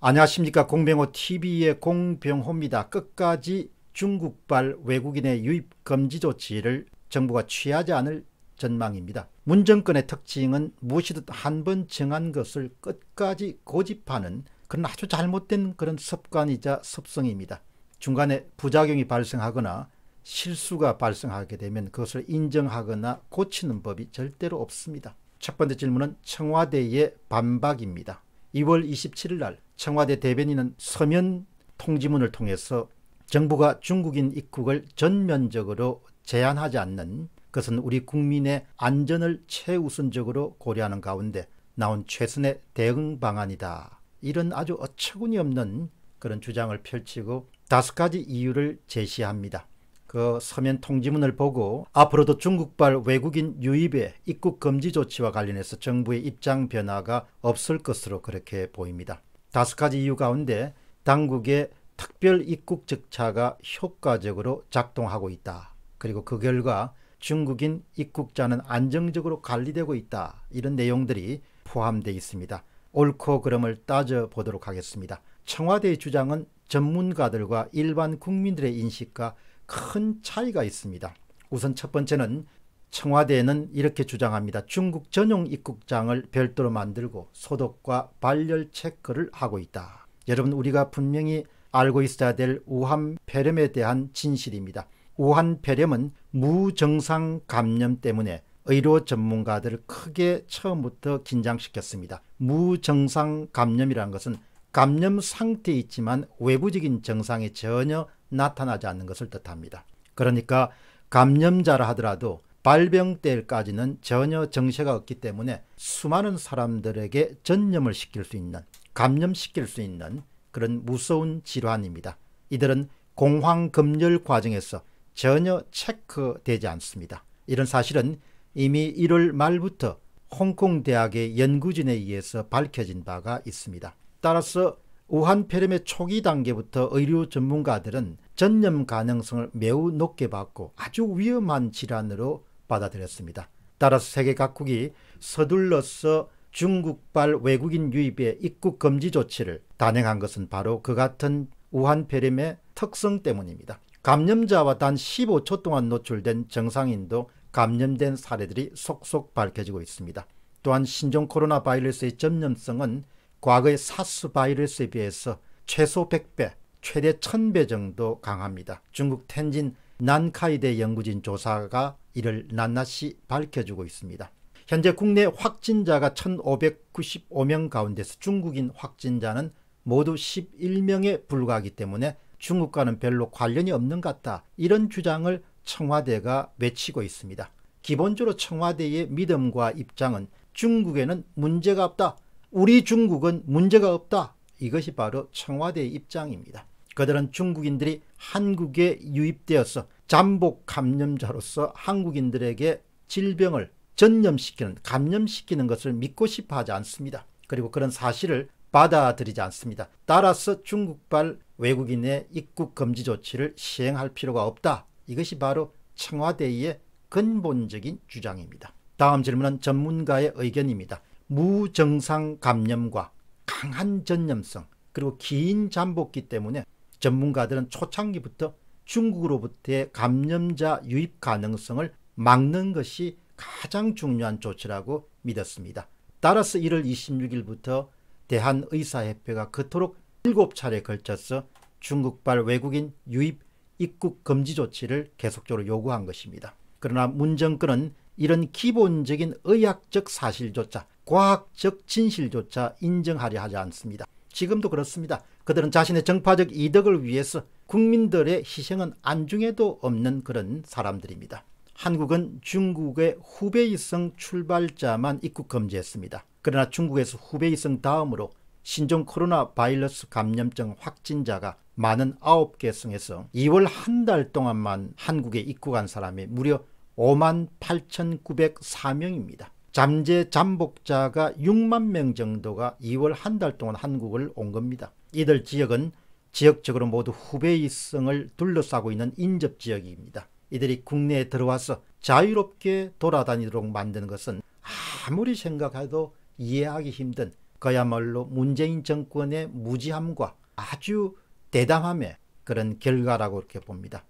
안녕하십니까 공병호 TV의 공병호입니다. 끝까지 중국발 외국인의 유입 금지 조치를 정부가 취하지 않을 전망입니다. 문정권의 특징은 무엇이든 한 번 정한 것을 끝까지 고집하는 그런 아주 잘못된 그런 습관이자 습성입니다. 중간에 부작용이 발생하거나 실수가 발생하게 되면 그것을 인정하거나 고치는 법이 절대로 없습니다. 첫 번째 질문은 청와대의 반박입니다. 2월 27일 날 청와대 대변인은 서면 통지문을 통해서 정부가 중국인 입국을 전면적으로 제한하지 않는 것은 우리 국민의 안전을 최우선적으로 고려하는 가운데 나온 최선의 대응 방안이다. 이런 아주 어처구니없는 그런 주장을 펼치고 다섯 가지 이유를 제시합니다. 그 서면 통지문을 보고 앞으로도 중국발 외국인 유입의 입국 금지 조치와 관련해서 정부의 입장 변화가 없을 것으로 그렇게 보입니다. 다섯 가지 이유 가운데 당국의 특별 입국 적차가 효과적으로 작동하고 있다. 그리고 그 결과 중국인 입국자는 안정적으로 관리되고 있다. 이런 내용들이 포함되어 있습니다. 옳고 그름을 따져보도록 하겠습니다. 청와대의 주장은 전문가들과 일반 국민들의 인식과 큰 차이가 있습니다. 우선 첫 번째는 청와대는 이렇게 주장합니다. 중국 전용 입국장을 별도로 만들고 소독과 발열 체크를 하고 있다. 여러분 우리가 분명히 알고 있어야 될 우한 폐렴에 대한 진실입니다. 우한 폐렴은 무정상 감염 때문에 의료 전문가들을 크게 처음부터 긴장시켰습니다. 무정상 감염이라는 것은 감염 상태에 있지만 외부적인 증상에 전혀 나타나지 않는 것을 뜻합니다. 그러니까 감염자라 하더라도 발병 때까지는 전혀 정세가 없기 때문에 수많은 사람들에게 전염을 시킬 수 있는 감염시킬 수 있는 그런 무서운 질환입니다. 이들은 공황검열 과정에서 전혀 체크되지 않습니다. 이런 사실은 이미 1월 말부터 홍콩 대학의 연구진에 의해서 밝혀진 바가 있습니다. 따라서 우한 폐렴의 초기 단계부터 의료 전문가들은 전염 가능성을 매우 높게 봤고 아주 위험한 질환으로 받아들였습니다. 따라서 세계 각국이 서둘러서 중국발 외국인 유입의 입국 금지 조치를 단행한 것은 바로 그 같은 우한 폐렴의 특성 때문입니다. 감염자와 단 15초 동안 노출된 정상인도 감염된 사례들이 속속 밝혀지고 있습니다. 또한 신종 코로나 바이러스의 전염성은 과거의 사스 바이러스에 비해서 최소 100배, 최대 1000배 정도 강합니다. 중국 텐진 난카이대 연구진 조사가 이를 낱낱이 밝혀주고 있습니다. 현재 국내 확진자가 1595명 가운데서 중국인 확진자는 모두 11명에 불과하기 때문에 중국과는 별로 관련이 없는 것 같다. 이런 주장을 청와대가 외치고 있습니다. 기본적으로 청와대의 믿음과 입장은 중국에는 문제가 없다. 우리 중국은 문제가 없다. 이것이 바로 청와대의 입장입니다. 그들은 중국인들이 한국에 유입되어서 잠복 감염자로서 한국인들에게 질병을 전염시키는 감염시키는 것을 믿고 싶어 하지 않습니다. 그리고 그런 사실을 받아들이지 않습니다. 따라서 중국발 외국인의 입국 금지 조치를 시행할 필요가 없다. 이것이 바로 청와대의 근본적인 주장입니다. 다음 질문은 전문가의 의견입니다. 무정상 감염과 강한 전염성 그리고 긴 잠복기 때문에 전문가들은 초창기부터 중국으로부터의 감염자 유입 가능성을 막는 것이 가장 중요한 조치라고 믿었습니다. 따라서 1월 26일부터 대한의사협회가 그토록 7차례 걸쳐서 중국발 외국인 유입 입국 금지 조치를 계속적으로 요구한 것입니다. 그러나 문정권은 이런 기본적인 의학적 사실조차 과학적 진실조차 인정하려 하지 않습니다. 지금도 그렇습니다. 그들은 자신의 정파적 이득을 위해서 국민들의 희생은 안중에도 없는 그런 사람들입니다. 한국은 중국의 후베이성 출발자만 입국 금지했습니다. 그러나 중국에서 후베이성 다음으로 신종 코로나 바이러스 감염증 확진자가 많은 9개 성에서 2월 한 달 동안만 한국에 입국한 사람이 무려 5 8,904명입니다. 잠재 잠복자가 6만 명 정도가 2월 한 달 동안 한국을 온 겁니다. 이들 지역은 지역적으로 모두 후베이성을 둘러싸고 있는 인접 지역입니다. 이들이 국내에 들어와서 자유롭게 돌아다니도록 만드는 것은 아무리 생각해도 이해하기 힘든 그야말로 문재인 정권의 무지함과 아주 대담함의 그런 결과라고 이렇게 봅니다.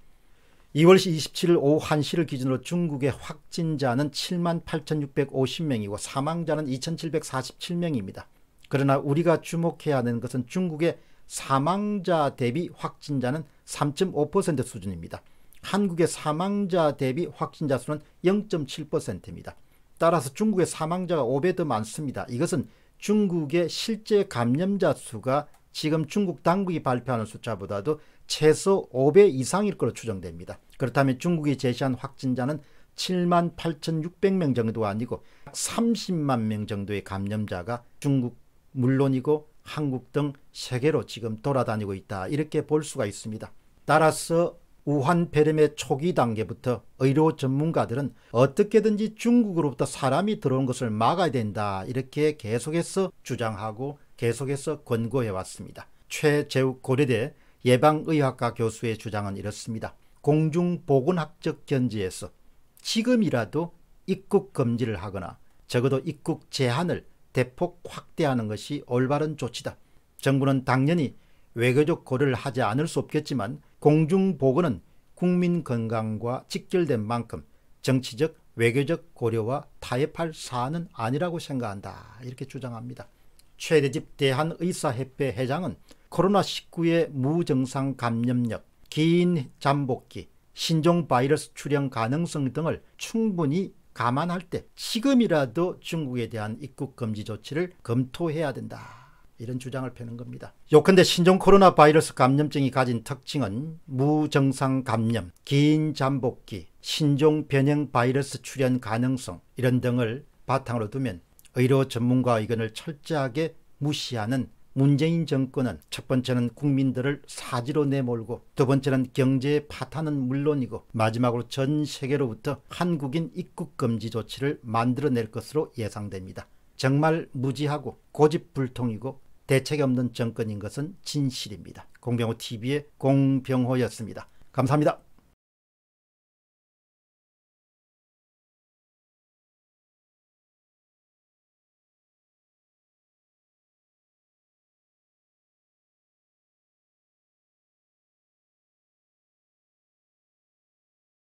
2월 27일 오후 1시를 기준으로 중국의 확진자는 7만 8,650명이고 사망자는 2,747명입니다. 그러나 우리가 주목해야 하는 것은 중국의 사망자 대비 확진자는 3.5% 수준입니다. 한국의 사망자 대비 확진자 수는 0.7%입니다. 따라서 중국의 사망자가 5배 더 많습니다. 이것은 중국의 실제 감염자 수가 지금 중국 당국이 발표하는 숫자보다도 최소 5배 이상일 것으로 추정됩니다. 그렇다면 중국이 제시한 확진자는 7만 8,600명 정도가 아니고 30만 명 정도의 감염자가 중국 물론이고 한국 등 세계로 지금 돌아다니고 있다 이렇게 볼 수가 있습니다. 따라서 우한 폐렴의 초기 단계부터 의료 전문가들은 어떻게든지 중국으로부터 사람이 들어온 것을 막아야 된다 이렇게 계속해서 주장하고 계속해서 권고해 왔습니다. 최재욱 고려대 예방의학과 교수의 주장은 이렇습니다. 공중보건학적 견지에서 지금이라도 입국 금지를 하거나 적어도 입국 제한을 대폭 확대하는 것이 올바른 조치다. 정부는 당연히 외교적 고려를 하지 않을 수 없겠지만 공중보건은 국민 건강과 직결된 만큼 정치적 외교적 고려와 타협할 사안은 아니라고 생각한다. 이렇게 주장합니다. 최대집 대한의사협회 회장은 코로나19의 무증상 감염력, 긴 잠복기, 신종 바이러스 출현 가능성 등을 충분히 감안할 때 지금이라도 중국에 대한 입국 금지 조치를 검토해야 된다. 이런 주장을 펴는 겁니다. 요컨대 신종 코로나 바이러스 감염증이 가진 특징은 무증상 감염, 긴 잠복기, 신종 변형 바이러스 출현 가능성 이런 등을 바탕으로 두면 의료 전문가 의견을 철저하게 무시하는 문재인 정권은 첫 번째는 국민들을 사지로 내몰고 두 번째는 경제의 파탄은 물론이고 마지막으로 전 세계로부터 한국인 입국 금지 조치를 만들어낼 것으로 예상됩니다. 정말 무지하고 고집불통이고 대책 이 없는 정권인 것은 진실입니다. 공병호 TV의 공병호였습니다. 감사합니다.